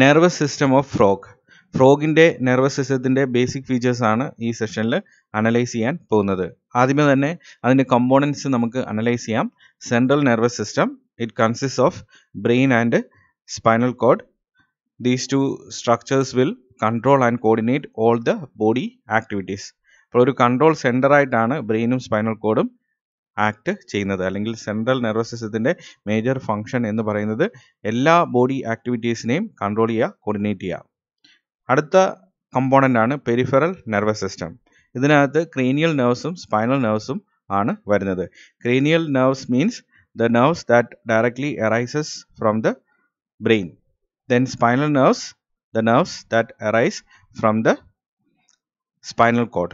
Nervous system of frog ഫ്രോഗിൻ്റെ nervous സിസ്റ്റത്തിൻ്റെ basic features ആണ് ഈ സെഷനിൽ അനലൈസ് ചെയ്യാൻ പോകുന്നത് ആദ്യമേ തന്നെ അതിൻ്റെ കമ്പോണൻസ് നമുക്ക് അനലൈസ് ചെയ്യാം central nervous system it consist of brain and spinal cord these two structures will control and coordinate all the body activities അപ്പോൾ ഒരു കൺട്രോൾ സെൻ്ററായിട്ടാണ് ബ്രെയിനും സ്പൈനൽ കോഡും ആക്ട് ചെയ്യുന്നത് അല്ലെങ്കിൽ സെൻട്രൽ നെർവസ് സിസ്റ്റത്തിൻ്റെ മേജർ ഫങ്ഷൻ എന്ന് പറയുന്നത് എല്ലാ ബോഡി ആക്ടിവിറ്റീസിനെയും കൺട്രോൾ ചെയ്യുക കോർഡിനേറ്റ് ചെയ്യുക അടുത്ത കമ്പോണൻ്റ് ആണ് പെരിഫറൽ നെർവസ് സിസ്റ്റം ഇതിനകത്ത് ക്രീനിയൽ നെർവ്സും സ്പൈനൽ നെർവ്സും ആണ് വരുന്നത് cranial nerves means the nerves that directly arises from the brain then spinal nerves the nerves that arise from the spinal cord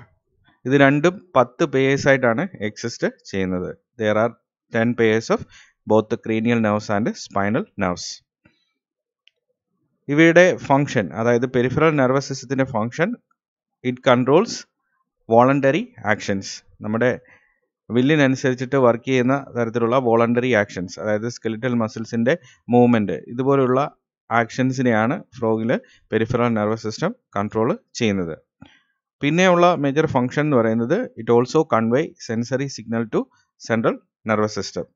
ഇത് രണ്ടും പത്ത് പേയേഴ്സ് ആയിട്ടാണ് എക്സിസ്റ്റ് ചെയ്യുന്നത് there are ten pairs of both cranial nerves and spinal nerves ഇവയുടെ function അതായത് peripheral nervous സിസ്റ്റത്തിൻ്റെ function it controls voluntary actions നമ്മുടെ വില്ലിനനുസരിച്ചിട്ട് വർക്ക് ചെയ്യുന്ന തരത്തിലുള്ള വോളണ്ടറി ആക്ഷൻസ് അതായത് സ്കെലിറ്റൽ മസിൽസിൻ്റെ മൂവ്മെൻറ്റ് ഇതുപോലുള്ള ആക്ഷൻസിനെയാണ് ഫ്രോഗിൽ പെരിഫറൽ നെർവസ് സിസ്റ്റം കൺട്രോൾ ചെയ്യുന്നത് പിന്നെയുള്ള മേജർ ഫങ്ഷൻ എന്ന് പറയുന്നത് it also convey sensory signal to central nervous system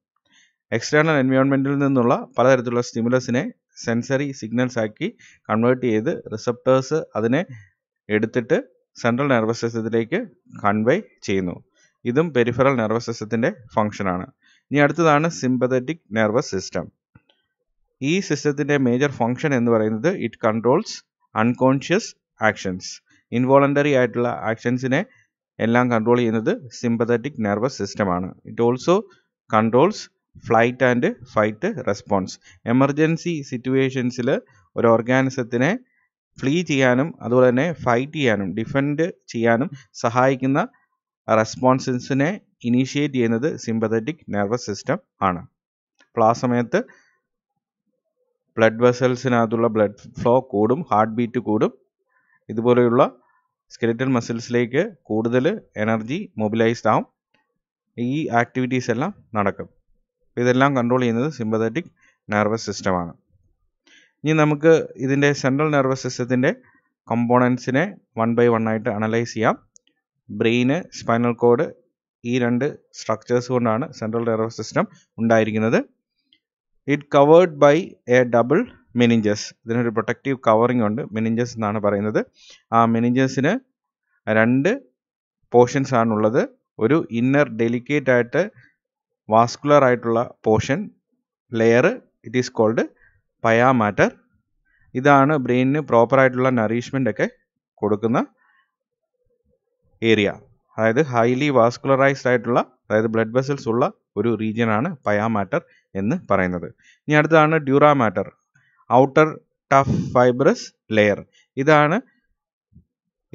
external എൻവയോൺമെൻറ്റിൽ നിന്നുള്ള പലതരത്തിലുള്ള സ്റ്റിമുലസിനെ സെൻസറി സിഗ്നൽസ് ആക്കി കൺവേർട്ട് ചെയ്ത് റിസപ്റ്റേഴ്സ് അതിനെ എടുത്തിട്ട് സെൻട്രൽ നെർവസ് സിസ്റ്റത്തിലേക്ക് കൺവേ ചെയ്യുന്നു ഇതും പെരിഫറൽ നെർവസ് സിസ്റ്റത്തിൻ്റെ ഫങ്ഷനാണ് ഇനി അടുത്തതാണ് സിമ്പതറ്റിക് നെർവസ് സിസ്റ്റം ഈ സിസ്റ്റത്തിൻ്റെ മേജർ ഫങ്ഷൻ എന്ന് പറയുന്നത് it controls unconscious actions involuntary ആയിട്ടുള്ള ആക്ഷൻസിനെ എല്ലാം കൺട്രോൾ ചെയ്യുന്നത് സിമ്പത്തറ്റിക് നെർവസ് സിസ്റ്റമാണ് it also controls flight and fight response emergency സിറ്റുവേഷൻസിൽ ഒരു ഓർഗാനിസത്തിനെ ഫ്ലീ ചെയ്യാനും അതുപോലെ തന്നെ ഫൈറ്റ് ചെയ്യാനും ഡിഫെൻഡ് ചെയ്യാനും സഹായിക്കുന്ന റെസ്പോൺസിനെ ഇനീഷ്യേറ്റ് ചെയ്യുന്നത് സിമ്പത്തറ്റിക് നെർവസ് സിസ്റ്റം ആണ് അപ്പോൾ ആ സമയത്ത് ബ്ലഡ് വെസൽസിനകത്തുള്ള ബ്ലഡ് ഫ്ലോ കൂടും ഹാർട്ട് ബീറ്റ് കൂടും ഇതുപോലെയുള്ള സ്കെലിറ്റൽ മസിൽസിലേക്ക് കൂടുതൽ എനർജി മൊബിലൈസ്ഡ് ആവും ഈ ആക്ടിവിറ്റീസ് എല്ലാം നടക്കും ഇതെല്ലാം കൺട്രോൾ ചെയ്യുന്നത് സിമ്പതറ്റിക് നെർവസ് സിസ്റ്റമാണ് ഇനി നമുക്ക് ഇതിൻ്റെ സെൻട്രൽ നെർവസ് സിസ്റ്റത്തിൻ്റെ കമ്പോണൻസിനെ വൺ ബൈ വൺ ആയിട്ട് അനലൈസ് ചെയ്യാം ബ്രെയിന് സ്പൈനൽ കോഡ് ഈ രണ്ട് സ്ട്രക്ചേഴ്സ് കൊണ്ടാണ് സെൻട്രൽ നെർവസ് സിസ്റ്റം ഉണ്ടായിരിക്കുന്നത് it covered by a double meninges ഇതിനൊരു പ്രൊട്ടക്റ്റീവ് കവറിംഗ് ഉണ്ട് മെനിഞ്ചസ് എന്നാണ് പറയുന്നത് ആ മെനിഞ്ചസിന് രണ്ട് പോർഷൻസ് ആണുള്ളത് ഒരു ഇന്നർ ഡെലിക്കേറ്റ് ആയിട്ട് വാസ്കുലർ ആയിട്ടുള്ള portion layer it is called pia mater ഇതാണ് ബ്രെയിനിന് പ്രോപ്പറായിട്ടുള്ള നറീഷ്മെൻ്റ് ഒക്കെ കൊടുക്കുന്ന ഏരിയ അതായത് ഹൈലി വാസ്കുലറൈസ്ഡ് ആയിട്ടുള്ള അതായത് ബ്ലഡ് വെസൽസ് ഉള്ള ഒരു റീജിയൻ പയാ മാറ്റർ എന്ന് പറയുന്നത് ഇനി അടുത്തതാണ് dura mater outer tough fibrous layer ഇതാണ്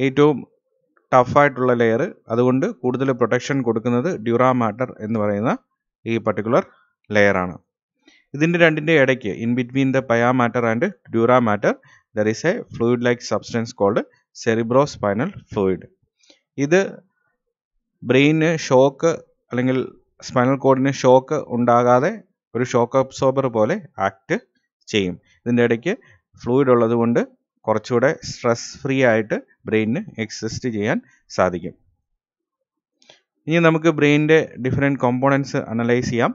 ഏറ്റവും ടഫായിട്ടുള്ള ലെയർ അതുകൊണ്ട് കൂടുതൽ പ്രൊട്ടക്ഷൻ കൊടുക്കുന്നത് ഡ്യൂറാമാറ്റർ എന്ന് പറയുന്ന ഈ പർട്ടിക്കുലർ ലെയറാണ് ഇതിൻ്റെ രണ്ടിൻ്റെ ഇടയ്ക്ക് in between the pia mater and dura mater there is a fluid like substance called cerebrospinal fluid ഇത് ബ്രെയിന് ഷോക്ക് അല്ലെങ്കിൽ സ്പൈനൽ കോഡിന് ഷോക്ക് ഉണ്ടാകാതെ ഒരു ഷോക്ക് അബ്സോർബർ പോലെ ആക്ട് ചെയ്യും ഇതിൻ്റെ ഇടയ്ക്ക് ഫ്ലൂയിഡ് ഉള്ളതുകൊണ്ട് കുറച്ചുകൂടെ സ്ട്രെസ് ഫ്രീ ആയിട്ട് ബ്രെയിനിന് എക്സിസ്റ്റ് ചെയ്യാൻ സാധിക്കും ഇനി നമുക്ക് ബ്രെയിനിൻ്റെ ഡിഫറെൻറ്റ് കോമ്പോണൻസ് അനലൈസ് ചെയ്യാം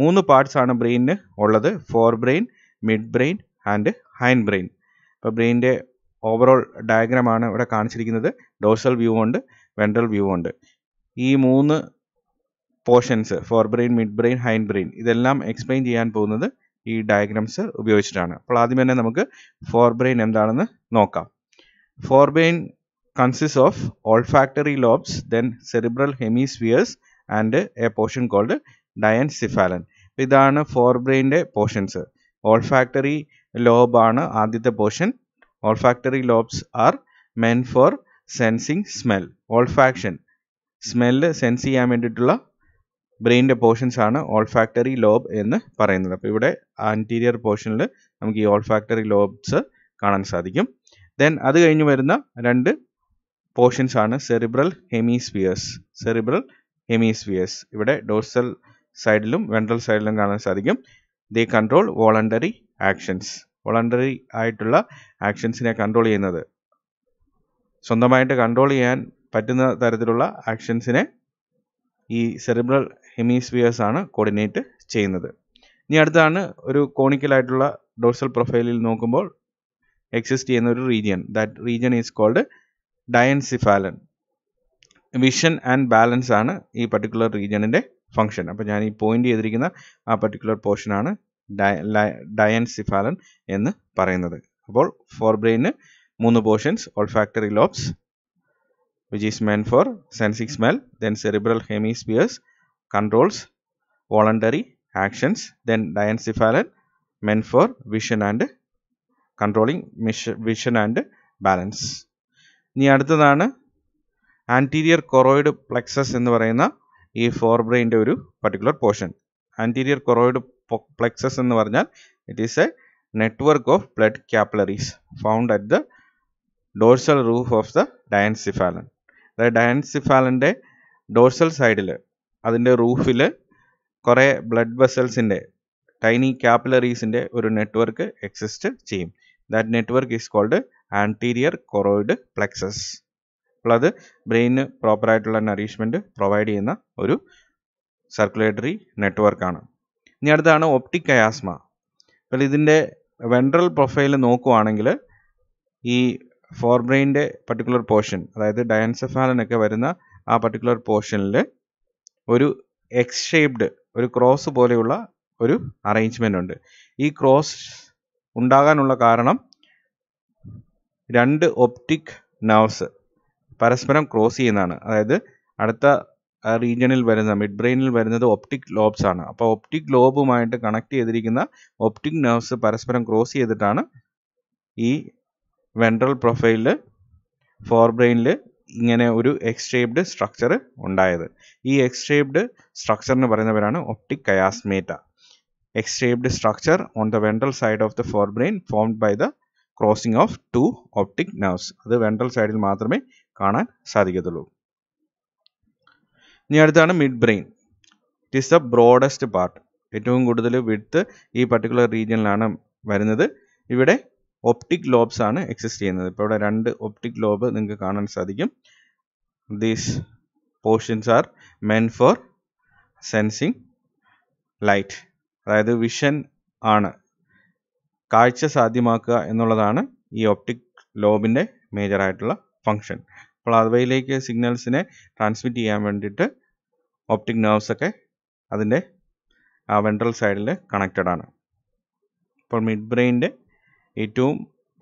മൂന്ന് പാർട്സ് ആണ് ബ്രെയിനിന് ഉള്ളത് forebrain midbrain and hindbrain അപ്പോൾ ബ്രെയിനിൻ്റെ ഓവറോൾ ഡയഗ്രാമാണ് ഇവിടെ കാണിച്ചിരിക്കുന്നത് ഡോസൽ വ്യൂ ഉണ്ട് വെൻട്രൽ വ്യൂ ഉണ്ട് ഈ മൂന്ന് portions forebrain midbrain hindbrain ഇതെല്ലാം എക്സ്പ്ലെയിൻ ചെയ്യാൻ പോകുന്നത് ഈ ഡയഗ്രാംസ് ഉപയോഗിച്ചിട്ടാണ് അപ്പോൾ ആദ്യം തന്നെ നമുക്ക് ഫോർബ്രെയിൻ എന്താണെന്ന് നോക്കാം forebrain consist of olfactory lobes then cerebral hemispheres and a portion called diencephalon ഇതാണ് ഫോർബ്രെയിൻ്റെ പോർഷൻസ് ഓൾഫാക്ടറി ലോബാണ് ആദ്യത്തെ portion olfactory lobes are meant for sensing smell olfaction smell sense ചെയ്യാൻ വേണ്ടിയിട്ടുള്ള ബ്രെയിനിൻ്റെ പോർഷൻസ് ആണ് ഓൾഫാക്ടറി ലോബ് എന്ന് പറയുന്നത് അപ്പോൾ ഇവിടെ ആൻറ്റീരിയർ പോർഷനിൽ നമുക്ക് ഈ ഓൾഫാക്ടറി ലോബ്സ് കാണാൻ സാധിക്കും ദെൻ അത് കഴിഞ്ഞ് വരുന്ന രണ്ട് പോർഷൻസ് ആണ് സെറിബ്രൽ ഹെമിസ്ഫിയേഴ്സ് സെറിബ്രൽ ഹെമിസ്ഫിയേഴ്സ് ഇവിടെ ഡോർസൽ സൈഡിലും വെൻട്രൽ സൈഡിലും കാണാൻ സാധിക്കും they control voluntary actions voluntary ആയിട്ടുള്ള ആക്ഷൻസിനെ കൺട്രോൾ ചെയ്യുന്നത് സ്വന്തമായിട്ട് കൺട്രോൾ ചെയ്യാൻ പറ്റുന്ന തരത്തിലുള്ള ആക്ഷൻസിനെ ഈ സെറിബ്രൽ ഹെമിസ്ഫിയേഴ്സ് ആണ് കോർഡിനേറ്റ് ചെയ്യുന്നത് ഇനി അടുത്താണ് ഒരു കോണിക്കലായിട്ടുള്ള ഡോർസൽ പ്രൊഫൈലിൽ നോക്കുമ്പോൾ എക്സിസ്റ്റ് ചെയ്യുന്ന ഒരു region that region is called diencephalon vision and balance ആണ് ഈ പർട്ടിക്കുലർ റീജിയണിൻ്റെ ഫംഗ്ഷൻ അപ്പോൾ ഞാൻ ഈ പോയിന്റ് ചെയ്തിരിക്കുന്ന ആ പർട്ടിക്കുലർ പോർഷനാണ് ഡയൻസിഫാലൻ എന്ന് പറയുന്നത് അപ്പോൾ ഫോർ ബ്രെയിന് മൂന്ന് portions olfactory lobes which is meant for sensing smell then cerebral hemispheres controls voluntary actions then diencephalon meant for vision and controlling vision and balance ഇനി അടുത്തതാണ് ആൻറ്റീരിയർ കൊറോയിഡ് പ്ലെക്സസ് എന്ന് പറയുന്ന ഈ ഫോർ ബ്രെയിൻ്റെ ഒരു particular portion anterior choroid plexus എന്ന് പറഞ്ഞാൽ it is a network of blood capillaries found at the dorsal roof of the diencephalon അതായത് ഡയൻസിഫാലിൻ്റെ ഡോർസൽ സൈഡിൽ അതിൻ്റെ റൂഫിൽ കുറേ ബ്ലഡ് വെസൽസിൻ്റെ ടൈനി ക്യാപ്പിലറീസിൻ്റെ ഒരു നെറ്റ്വർക്ക് എക്സിസ്റ്റ് ചെയ്യും that network is called anterior choroid plexus അപ്പോൾ അത് ബ്രെയിന് പ്രോപ്പറായിട്ടുള്ള നറീഷ്മെൻറ്റ് പ്രൊവൈഡ് ചെയ്യുന്ന ഒരു സർക്കുലേറ്ററി നെറ്റ്വർക്കാണ് ഇനി അടുത്താണ് ഒപ്റ്റിക് കയാസ്മ അപ്പോൾ ഇതിൻ്റെ വെൻട്രൽ പ്രൊഫൈൽ നോക്കുവാണെങ്കിൽ ഈ ഫോർ ബ്രെയിൻ്റെ പർട്ടിക്കുലർ പോർഷൻ അതായത് ഡയൻസഫാലനൊക്കെ വരുന്ന ആ പർട്ടിക്കുലർ പോർഷനിൽ ഒരു എക്സ് ഷേപ്ഡ് ഒരു ക്രോസ് പോലെയുള്ള ഒരു അറേഞ്ച്മെൻ്റ് ഉണ്ട് ഈ ക്രോസ് ഉണ്ടാകാനുള്ള കാരണം രണ്ട് ഒപ്റ്റിക് നർവ്സ് പരസ്പരം ക്രോസ് ചെയ്യുന്നതാണ് അതായത് അടുത്ത റീജിയണിൽ വരുന്ന മിഡ് ബ്രെയിനിൽ വരുന്നത് ഒപ്റ്റിക് ലോബ്സ് ആണ് അപ്പോൾ ഒപ്റ്റിക് ലോബുമായിട്ട് കണക്ട് ചെയ്തിരിക്കുന്ന ഒപ്റ്റിക് നെർവ്സ് പരസ്പരം ക്രോസ് ചെയ്തിട്ടാണ് ഈ വെൻട്രൽ പ്രൊഫൈലിൽ ഫോർ ബ്രെയിനിൽ ഇങ്ങനെ ഒരു എക്സ് ഷേപ്ഡ് സ്ട്രക്ചർ ഉണ്ടായത് ഈ എക്സ് ഷേപ്ഡ് സ്ട്രക്ചറിന് പറയുന്നവരാണ് optic chiasmata X shaped structure on the ventral side of the forebrain formed by the crossing of two optic nerves അത് വെൻട്രൽ സൈഡിൽ മാത്രമേ കാണാൻ സാധിക്കത്തുള്ളൂ ഇനി അടുത്താണ് midbrain it is the broadest part ഏറ്റവും കൂടുതൽ വിഡ്ത്ത് ഈ പർട്ടിക്കുലർ റീജിയനിലാണ് വരുന്നത് ഇവിടെ ഒപ്റ്റിക് ലോബ്സ് ആണ് എക്സിസ്റ്റ് ചെയ്യുന്നത് ഇപ്പോൾ ഇവിടെ രണ്ട് ഒപ്റ്റിക് ലോബ് നിങ്ങൾക്ക് കാണാൻ സാധിക്കും these portions are meant for sensing light അതായത് വിഷൻ ആണ് കാഴ്ച സാധ്യമാക്കുക എന്നുള്ളതാണ് ഈ ഒപ്റ്റിക് ലോബിൻ്റെ മേജർ ആയിട്ടുള്ള ഫങ്ഷൻ അപ്പോൾ അതുവയിലേക്ക് സിഗ്നൽസിനെ ട്രാൻസ്മിറ്റ് ചെയ്യാൻ വേണ്ടിയിട്ട് ഒപ്റ്റിക് നെർവ്സ് ഒക്കെ അതിൻ്റെ വെൻട്രൽ സൈഡിൽ കണക്റ്റഡ് ആണ് ഇപ്പോൾ മിഡ് ബ്രെയിൻ്റെ ഏറ്റവും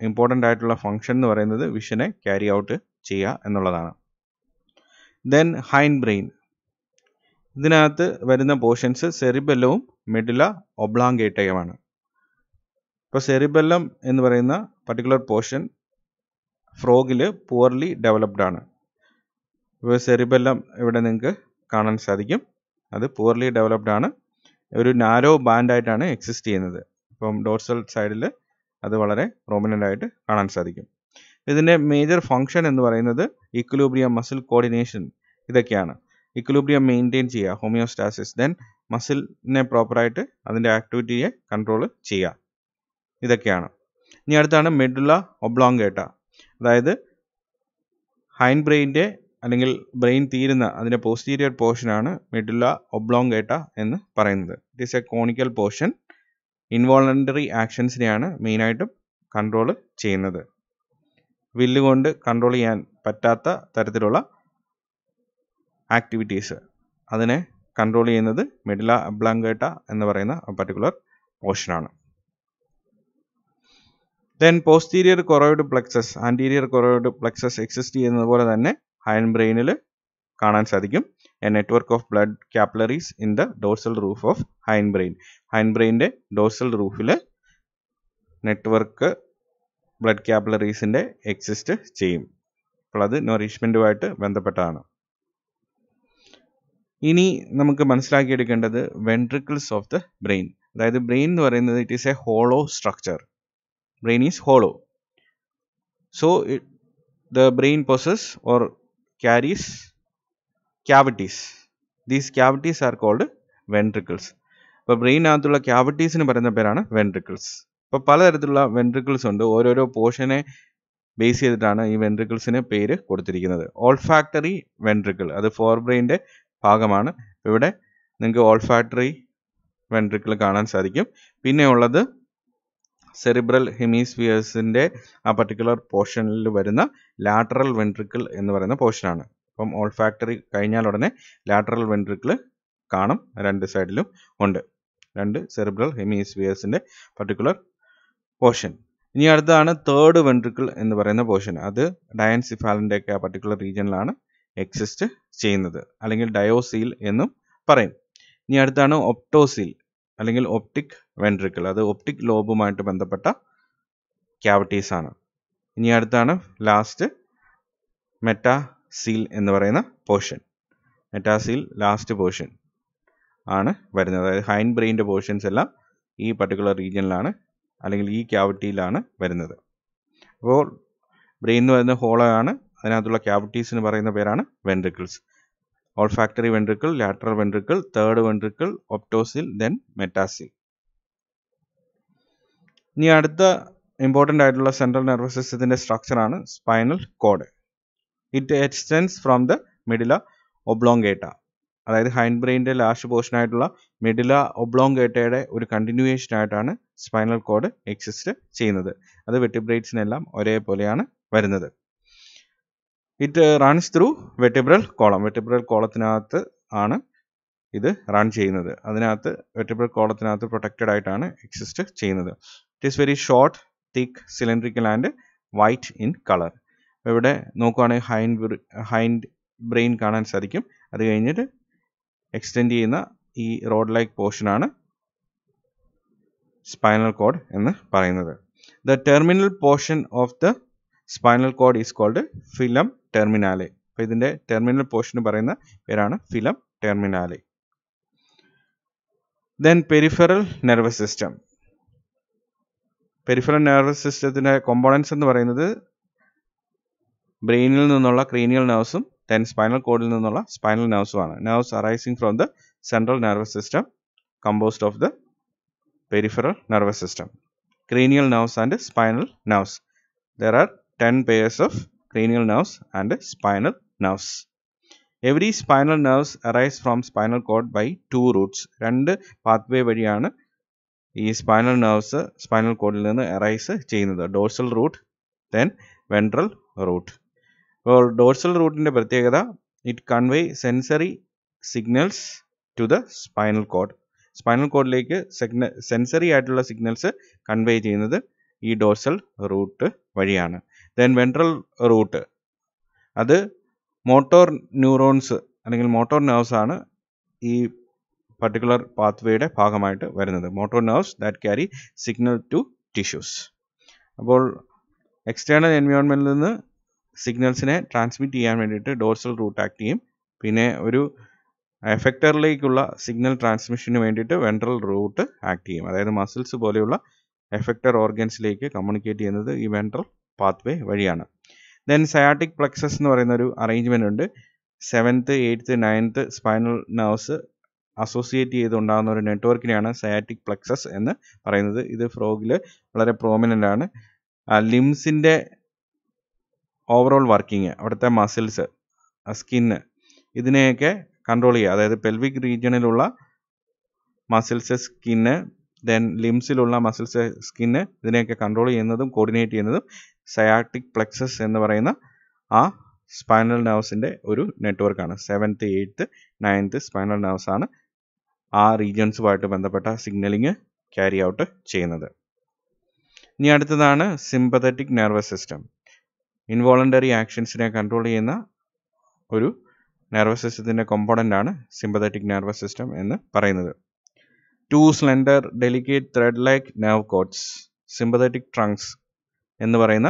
ഇമ്പോർട്ടൻ്റ് ആയിട്ടുള്ള ഫംഗ്ഷൻ എന്ന് പറയുന്നത് വിഷനെ ക്യാരി ഔട്ട് ചെയ്യുക എന്നുള്ളതാണ് ദെൻ ഹൈൻ ബ്രെയിൻ ഇതിനകത്ത് വരുന്ന പോർഷൻസ് സെറിബെല്ലവും മെഡുല ഒബ്ലാങ്കേട്ടയുമാണ് ഇപ്പോൾ സെറിബെല്ലം എന്ന് പറയുന്ന പർട്ടിക്കുലർ പോർഷൻ ഫ്രോഗിൽ പുവർലി ഡെവലപ്ഡ് ആണ് ഇപ്പോൾ സെറിബെല്ലം ഇവിടെ നിങ്ങൾക്ക് കാണാൻ സാധിക്കും അത് പുവർലി ഡെവലപ്ഡ് ആണ് ഒരു നാരോ ബാൻഡായിട്ടാണ് എക്സിസ്റ്റ് ചെയ്യുന്നത് ഇപ്പം ഡോർസൽ സൈഡിൽ അത് വളരെ പ്രോമിനൻ്റ് ആയിട്ട് കാണാൻ സാധിക്കും ഇതിൻ്റെ മേജർ ഫങ്ഷൻ എന്ന് പറയുന്നത് ഇക്വലൂബ്രിയം മസിൽ കോർഡിനേഷൻ ഇതൊക്കെയാണ് ഇക്വലൂബ്രിയം മെയിൻറ്റെയിൻ ചെയ്യുക ഹോമിയോസ്റ്റാസിസ് ദെൻ മസിലിനെ പ്രോപ്പറായിട്ട് അതിൻ്റെ ആക്ടിവിറ്റിയെ കൺട്രോൾ ചെയ്യുക ഇതൊക്കെയാണ് ഇനി അടുത്താണ് മെഡുല ഒബ്ലോങ്കേട്ട അതായത് ഹൈൻ ബ്രെയിൻ്റെ അല്ലെങ്കിൽ ബ്രെയിൻ തീരുന്ന അതിൻ്റെ പോസ്റ്റീരിയർ പോർഷനാണ് മെഡുല ഒബ്ലോങ്കേട്ട എന്ന് പറയുന്നത് it is a conical portion involuntary ആക്ഷൻസിനെയാണ് മെയിനായിട്ടും കൺട്രോൾ ചെയ്യുന്നത് വില്ല് കൊണ്ട് കൺട്രോൾ ചെയ്യാൻ പറ്റാത്ത തരത്തിലുള്ള ആക്ടിവിറ്റീസ് അതിനെ കൺട്രോൾ ചെയ്യുന്നത് മെഡില ബ്ലാങ്കേട്ട എന്ന് പറയുന്ന പർട്ടിക്കുലർ പോർഷനാണ് then posterior choroid plexus anterior choroid plexus exist ചെയ്യുന്നത് പോലെ തന്നെ ഹയൻ ബ്രെയിനിൽ കാണാൻ സാധിക്കും a network of blood capillaries in the dorsal roof of hindbrain. hindbrainൻ്റെ dorsal roofിൽ നെറ്റ്വർക്ക് ബ്ലഡ് ക്യാപ്പിലറീസിൻ്റെ എക്സിസ്റ്റ് ചെയ്യും അപ്പോൾ അത് നൊറിഷ്മെൻറ്റുമായിട്ട് ബന്ധപ്പെട്ടാണ് ഇനി നമുക്ക് മനസ്സിലാക്കിയെടുക്കേണ്ടത് വെൻട്രിക്കിൾസ് ഓഫ് ദ ബ്രെയിൻ അതായത് ബ്രെയിൻ എന്ന് പറയുന്നത് it is a hollow structure brain is hollow so the brain possess or carries cavities these cavities are called ventricles ഇപ്പോൾ ബ്രെയിനകത്തുള്ള ക്യാവിറ്റീസിന് പറയുന്ന പേരാണ് വെൻട്രിക്കിൾസ് അപ്പോൾ പലതരത്തിലുള്ള വെൻട്രിക്കിൾസ് ഉണ്ട് ഓരോരോ പോർഷനെ ബേസ് ചെയ്തിട്ടാണ് ഈ വെൻട്രിക്കിൾസിന് പേര് കൊടുത്തിരിക്കുന്നത് ഓൾ ഫാക്ടറി വെൻട്രിക്കിൾ അത് ഫോർ ബ്രെയിൻ്റെ ഭാഗമാണ് ഇവിടെ നിങ്ങൾക്ക് ഓൾ ഫാക്ടറി വെൻട്രിക്കിൾ കാണാൻ സാധിക്കും പിന്നെ ഉള്ളത് സെറിബ്രൽ ഹെമിസ്ഫിയേഴ്സിൻ്റെ ആ പർട്ടിക്കുലർ പോർഷനിൽ വരുന്ന ലാറ്ററൽ വെൻട്രിക്കിൾ എന്ന് പറയുന്ന പോർഷനാണ് അപ്പം ഓൾ ഫാക്ടറി കഴിഞ്ഞാൽ ഉടനെ ലാറ്ററൽ വെൻട്രിക്കിൾ കാണും രണ്ട് സൈഡിലും ഉണ്ട് രണ്ട് സെറിബ്രൽ ഹെമിസ്ഫിയേഴ്സിൻ്റെ പർട്ടിക്കുലർ പോർഷൻ ഇനി അടുത്താണ് തേർഡ് വെൻട്രിക്കിൾ എന്ന് പറയുന്ന പോർഷൻ അത് ഡയൻസിഫാലിൻ്റെ ഒക്കെ ആ പർട്ടിക്കുലർ റീജിയനിലാണ് എക്സിസ്റ്റ് ചെയ്യുന്നത് അല്ലെങ്കിൽ ഡയോസീൽ എന്നും പറയും ഇനി അടുത്താണ് ഒപ്റ്റോസീൽ അല്ലെങ്കിൽ ഒപ്റ്റിക് വെൻട്രിക്കിൾ അത് ഒപ്റ്റിക് ലോബുമായിട്ട് ബന്ധപ്പെട്ട ക്യാവിറ്റീസ് ആണ് ഇനി അടുത്താണ് ലാസ്റ്റ് മെറ്റാ സീൽ എന്ന് പറയുന്ന പോർഷൻ മെറ്റാസീൽ ലാസ്റ്റ് പോർഷൻ ആണ് വരുന്നത് അതായത് ഹൈൻ ബ്രെയിൻ്റെ പോർഷൻസ് എല്ലാം ഈ പർട്ടിക്കുലർ റീജിയനിലാണ് അല്ലെങ്കിൽ ഈ ക്യാവിറ്റിയിലാണ് വരുന്നത് അപ്പോൾ ബ്രെയിൻ എന്ന് പറയുന്ന ഹോളാണ് ആണ് അതിനകത്തുള്ള ക്യാവിറ്റീസ് എന്ന് പറയുന്ന പേരാണ് ventricles olfactory ventricle lateral ventricle third ventricle optocoele then metacoele ഇനി അടുത്ത ഇമ്പോർട്ടൻ്റ് ആയിട്ടുള്ള സെൻട്രൽ നെർവസ് സിസ്റ്റത്തിൻ്റെ സ്ട്രക്ചറാണ് spinal cord it extends from the medulla oblongata അതായത് ഹൈൻഡ് ബ്രെയിൻ്റെ ലാസ്റ്റ് പോർഷൻ ആയിട്ടുള്ള മിഡില ഒബ്ലോങ്കേട്ടയുടെ ഒരു കണ്ടിന്യൂവേഷൻ ആയിട്ടാണ് സ്പൈനൽ കോഡ് എക്സിസ്റ്റ് ചെയ്യുന്നത് അത് വെട്ടിബ്രേറ്റ്സിനെല്ലാം ഒരേപോലെയാണ് വരുന്നത് it runs through vertebral column vertebral കോളത്തിനകത്ത് ആണ് ഇത് റൺ ചെയ്യുന്നത് അതിനകത്ത് വെട്ടിബ്രൽ കോളത്തിനകത്ത് പ്രൊട്ടക്റ്റഡ് ആയിട്ടാണ് എക്സിസ്റ്റ് ചെയ്യുന്നത് it is very short thick cylindrical and white in colour ഇവിടെ നോക്കുകയാണെങ്കിൽ ഹൈൻഡ് ഹൈൻഡ് ബ്രെയിൻ കാണാൻ സാധിക്കും അത് കഴിഞ്ഞിട്ട് എക്സ്റ്റെൻഡ് ചെയ്യുന്ന ഈ റോഡ് ലൈക്ക് പോർഷനാണ് സ്പൈനൽ കോഡ് എന്ന് പറയുന്നത് the terminal portion of the spinal cord is called filum terminale അപ്പോൾ ഇതിൻ്റെ ടെർമിനൽ പോർഷൻ പറയുന്ന പേരാണ് filum terminale then peripheral nervous system peripheral nervous സിസ്റ്റത്തിൻ്റെ കോമ്പോണൻസ് എന്ന് പറയുന്നത് ബ്രെയിനിൽ നിന്നുള്ള ക്രീനിയൽ നെർവ്സും ദെൻ സ്പൈനൽ കോഡിൽ നിന്നുള്ള സ്പൈനൽ നെർവ്സുമാണ് nerves arising from the central nervous system composed of the peripheral nervous system cranial nerves and spinal nerves. There are 10 pairs of cranial nerves and spinal nerves. Every spinal nerves arise from spinal cord by two roots. രണ്ട് pathway വഴിയാണ് ഈ spinal nerves spinal കോഡിൽ നിന്ന് arise ചെയ്യുന്നത് dorsal root then ventral root ഇപ്പോൾ dorsal റൂട്ടിൻ്റെ പ്രത്യേകത it convey sensory signals to the spinal cord spinal കോഡിലേക്ക് സെൻസറി ആയിട്ടുള്ള സിഗ്നൽസ് കൺവേ ചെയ്യുന്നത് ഈ ഡോർസൽ റൂട്ട് വഴിയാണ് ദെൻ വെൻട്രൽ റൂട്ട് അത് മോട്ടോർ ന്യൂറോൺസ് അല്ലെങ്കിൽ മോട്ടോർ നെർവ്സ് ആണ് ഈ പർട്ടിക്കുലർ പാത്വേയുടെ ഭാഗമായിട്ട് വരുന്നത് motor nerves that carry signal to tissues അപ്പോൾ എക്സ്റ്റേണൽ എൻവയോൺമെൻറ്റിൽ നിന്ന് സിഗ്നൽസിനെ ട്രാൻസ്മിറ്റ് ചെയ്യാൻ വേണ്ടിയിട്ട് ഡോർസൽ റൂട്ട് ആക്ട് ചെയ്യും പിന്നെ ഒരു എഫക്റ്ററിലേക്കുള്ള സിഗ്നൽ ട്രാൻസ്മിഷന് വേണ്ടിയിട്ട് വെൻട്രൽ റൂട്ട് ആക്ട് ചെയ്യും അതായത് മസിൽസ് പോലെയുള്ള എഫക്റ്റർ ഓർഗൻസിലേക്ക് കമ്മ്യൂണിക്കേറ്റ് ചെയ്യുന്നത് ഈ വെൻട്രൽ പാത്വേ വഴിയാണ് ദെൻ സയാട്ടിക് പ്ലക്സസ് എന്ന് പറയുന്ന ഒരു അറേഞ്ച്മെൻ്റ് ഉണ്ട് seventh eighth ninth spinal nerves associate ചെയ്തുണ്ടാകുന്ന ഒരു നെറ്റ്വർക്കിനെയാണ് സയാറ്റിക് പ്ലക്സസ് എന്ന് പറയുന്നത് ഇത് ഫ്രോഗിൽ വളരെ പ്രോമിനൻ്റ് ആണ് ലിംസിൻ്റെ ഓവറോൾ വർക്കിംഗ് അവിടുത്തെ മസിൽസ് സ്കിന്ന് ഇതിനെയൊക്കെ കൺട്രോൾ ചെയ്യുക അതായത് പെൽവിക് റീജിയണിലുള്ള മസിൽസ് സ്കിന്ന് ദെൻ ലിംസിലുള്ള മസിൽസ് സ്കിന്ന് ഇതിനെയൊക്കെ കൺട്രോൾ ചെയ്യുന്നതും കോർഡിനേറ്റ് ചെയ്യുന്നതും സയാറ്റിക് പ്ലെക്സസ് എന്ന് പറയുന്ന ആ സ്പൈനൽ നെർവ്സിൻ്റെ ഒരു നെറ്റ്വർക്കാണ് സെവൻത്ത് എയ്ത്ത് നയൻത്ത് സ്പൈനൽ നെർവ്സാണ് ആ റീജിയൻസുമായിട്ട് ബന്ധപ്പെട്ട സിഗ്നലിങ് ക്യാരി ഔട്ട് ചെയ്യുന്നത് ഇനി അടുത്തതാണ് സിമ്പതറ്റിക് നെർവസ് സിസ്റ്റം ഇൻവോളണ്ടറി ആക്ഷൻസിനെ കൺട്രോൾ ചെയ്യുന്ന ഒരു നെർവസ് സിസ്റ്റത്തിൻ്റെ ആണ് സിമ്പതറ്റിക് നെർവസ് സിസ്റ്റം എന്ന് പറയുന്നത് two slender delicate thread like nerve cords sympathetic trunks എന്ന് പറയുന്ന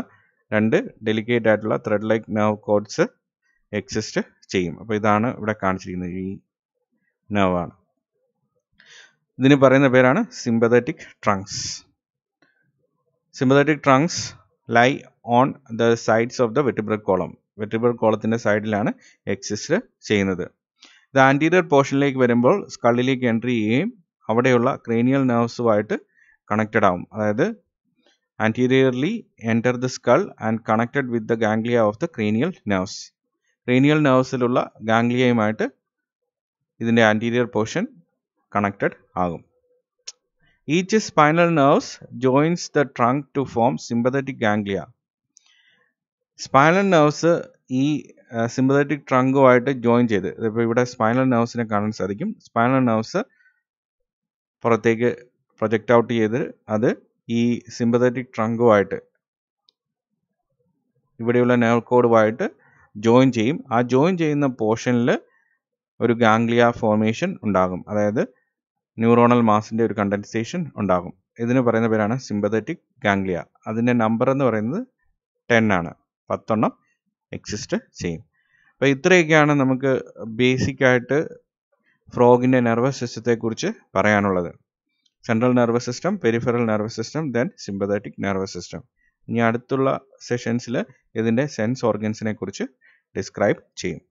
രണ്ട് ഡെലിക്കേറ്റ് ആയിട്ടുള്ള thread like nerve cords exist ചെയ്യും അപ്പോൾ ഇതാണ് ഇവിടെ കാണിച്ചിരിക്കുന്നത് ഈ നെർവാണ് ഇതിന് പറയുന്ന പേരാണ് sympathetic trunks sympathetic trunks lie on the sides of the vertebral column vertebral കോളത്തിൻ്റെ സൈഡിലാണ് എക്സിസ്റ്റ് ചെയ്യുന്നത് ഇത് ആൻറ്റീരിയർ പോർഷനിലേക്ക് വരുമ്പോൾ സ്കള്ളിലേക്ക് എൻട്രി ചെയ്യുകയും അവിടെയുള്ള ക്രേനിയൽ നെർവ്സുമായിട്ട് കണക്റ്റഡ് ആവും അതായത് anteriorly enter the skull and connected with the ganglia of the cranial nerves cranial നെർവ്സിലുള്ള ഗാംഗ്ലിയയുമായിട്ട് ഇതിൻ്റെ ആന്റീരിയർ പോർഷൻ കണക്റ്റഡ് ആകും Each spinal nerve joins the trunk to form sympathetic ganglia. Spinal nerves ഈ sympathetic ട്രങ്കുമായിട്ട് join ചെയ്ത് ഇപ്പോൾ ഇവിടെ spinal നെർവ്സിനെ കാണാൻ സാധിക്കും സ്പൈനൽ നെർവ്സ് പുറത്തേക്ക് പ്രൊജക്റ്റ് ഔട്ട് ചെയ്ത് അത് ഈ സിമ്പതറ്റിക് ട്രങ്കുമായിട്ട് ഇവിടെയുള്ള നെർവ് കോഡുമായിട്ട് ജോയിൻ ചെയ്യും ആ ജോയിൻ ചെയ്യുന്ന പോർഷനിൽ ഒരു ഗാംഗ്ലിയ ഫോർമേഷൻ ഉണ്ടാകും അതായത് ന്യൂറോണൽ മാസിൻ്റെ ഒരു കണ്ടൻസേഷൻ ഉണ്ടാകും ഇതിന് പറയുന്ന പേരാണ് സിമ്പതറ്റിക് ഗാംഗ്ലിയ അതിൻ്റെ നമ്പർ എന്ന് പറയുന്നത് ടെൻ ആണ് പത്തെണ്ണം എക്സിസ്റ്റ് ചെയ്യും അപ്പോൾ ഇത്രയൊക്കെയാണ് നമുക്ക് ബേസിക് ആയിട്ട് ഫ്രോഗിൻ്റെ നെർവസ് സിസ്റ്റത്തെക്കുറിച്ച് പറയാനുള്ളത് central nervous system peripheral nervous system then sympathetic nervous system ഇനി അടുത്തുള്ള സെഷൻസിൽ ഇതിൻ്റെ സെൻസ് ഓർഗൻസിനെ കുറിച്ച് ഡിസ്ക്രൈബ് ചെയ്യും